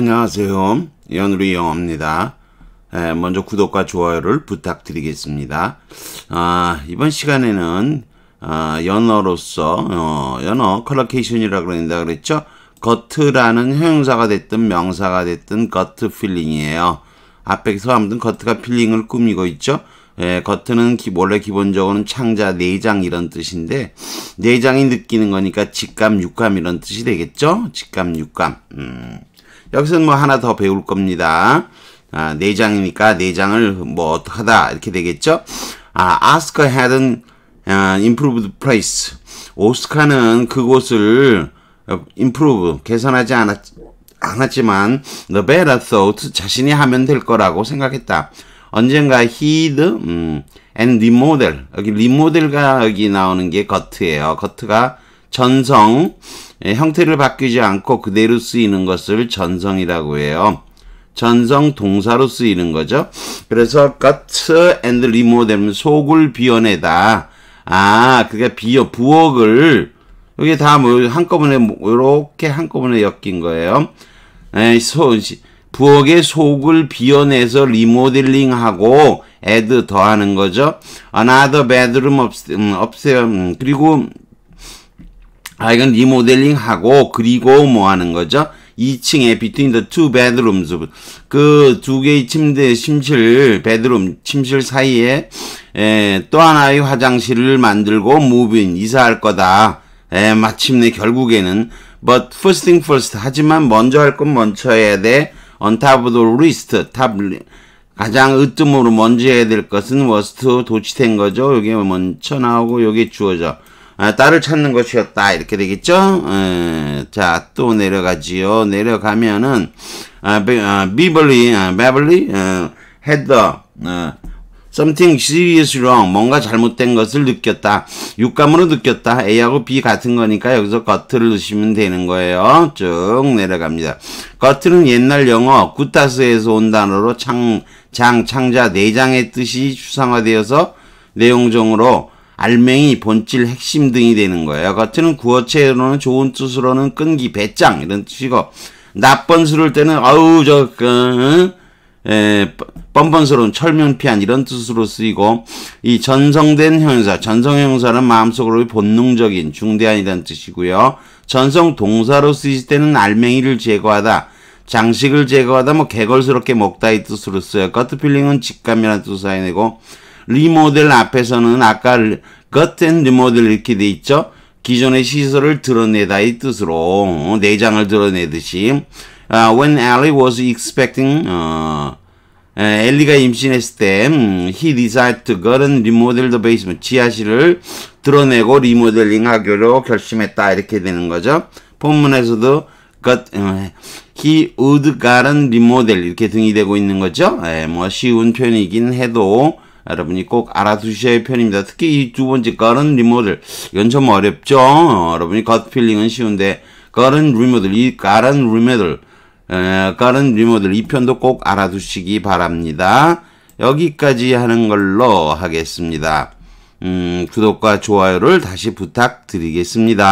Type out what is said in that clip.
안녕하세요. 연우리 영어입니다. 예, 먼저 구독과 좋아요를 부탁드리겠습니다. 아, 이번 시간에는 아, 연어로서 어, 연어 컬러케이션이라고 그런다 그랬죠? 거트라는 형용사가 됐든 명사가 됐든 거트 필링이에요. 앞에서 아무튼 거트가 필링을 꾸미고 있죠. 예, 겉은 기, 원래 기본적으로는 창자, 내장 이런 뜻인데 내장이 느끼는 거니까 직감, 육감 이런 뜻이 되겠죠? 직감, 육감. 음. 여기서는 뭐 하나 더 배울 겁니다. 아, 내장이니까 내장을 뭐 어떡하다 이렇게 되겠죠. 아, 아스카 had은 아, improved place. 오스카는 그곳을 어, improve 개선하지 않았, 않았지만 the better thought 자신이 하면 될 거라고 생각했다. 언젠가 he'd 음, and remodel 여기 리모델가 여기 나오는 게 겉이에요. 겉가 전성 예, 형태를 바뀌지 않고 그대로 쓰이는 것을 전성이라고 해요. 전성 동사로 쓰이는 거죠. 그래서 cut and remove 되 속을 비워내다. 아, 그게 비어 부엌을 여기 다뭐 한꺼번에 뭐 이렇게 한꺼번에 엮인 거예요. 예, 소, 부엌의 속을 비워내서 리모델링하고 add 더하는 거죠. Another bedroom up, 음, u 음, 그리고 아, 이건 리모델링 하고, 그리고 뭐 하는 거죠? 2층에 between the two bedrooms. 그 두 개의 침대, 침실, 베드룸, 침실 사이에, 에, 또 하나의 화장실을 만들고 m o v in, 이사할 거다. 에, 마침내 결국에는, but first thing first. 하지만 먼저 할 건 먼저 해야 돼. on top of the list. 탑, 가장 으뜸으로 먼저 해야 될 것은 was to 도치된 거죠. 여기 먼저 나오고, 여기 주어져. 아, 딸을 찾는 것이었다. 이렇게 되겠죠? 자, 또 내려가지요. 내려가면은, 비블리, 베벌리 헤더, something serious wrong. 뭔가 잘못된 것을 느꼈다. 육감으로 느꼈다. A하고 B 같은 거니까 여기서 겉 u t 를 넣으시면 되는 거예요. 쭉 내려갑니다. 겉 u t 는 옛날 영어 구타스에서 온 단어로 창, 장, 창자, 내장의 뜻이 추상화되어서 내용적으로 알맹이, 본질, 핵심 등이 되는 거예요. 겉에는 구어체로는 좋은 뜻으로는 끈기, 배짱 이런 뜻이고 나번수를 때는 아우 저 그, 에, 뻔뻔스러운 철면피한 이런 뜻으로 쓰이고 이 전성된 형용사, 전성 형용사는 마음속으로 본능적인 중대한이란 뜻이고요. 전성 동사로 쓰일 때는 알맹이를 제거하다, 장식을 제거하다, 뭐 개걸스럽게 먹다 이 뜻으로 써요. 커트필링은 직감이라는 뜻을 사용되고 리모델 앞에서는 아까 겉텐 리모델 이렇게 돼 있죠. 기존의 시설을 드러내다의 뜻으로 어, 내장을 드러내듯이 uh, When Ellie was expecting 어, 엘리가 임신했을 때 음, he decided to go and remodel the basement 지하실을 드러내고 리모델링 하기로 결심했다 이렇게 되는 거죠 본문에서도 got, 어, he would g o t t e remodel 이렇게 등이 되고 있는 거죠 예, 뭐 쉬운 표현이긴 해도 여러분이 꼭 알아두셔야 할 편입니다. 특히 이 두 번째 가른 리모델 이건 좀 뭐 어렵죠. 어, 여러분이 겉필링은 쉬운데 가른 리모델 이 가른 리모델 에, 른 리모델 이 편도 꼭 알아두시기 바랍니다. 여기까지 하는 걸로 하겠습니다. 음, 구독과 좋아요를 다시 부탁드리겠습니다.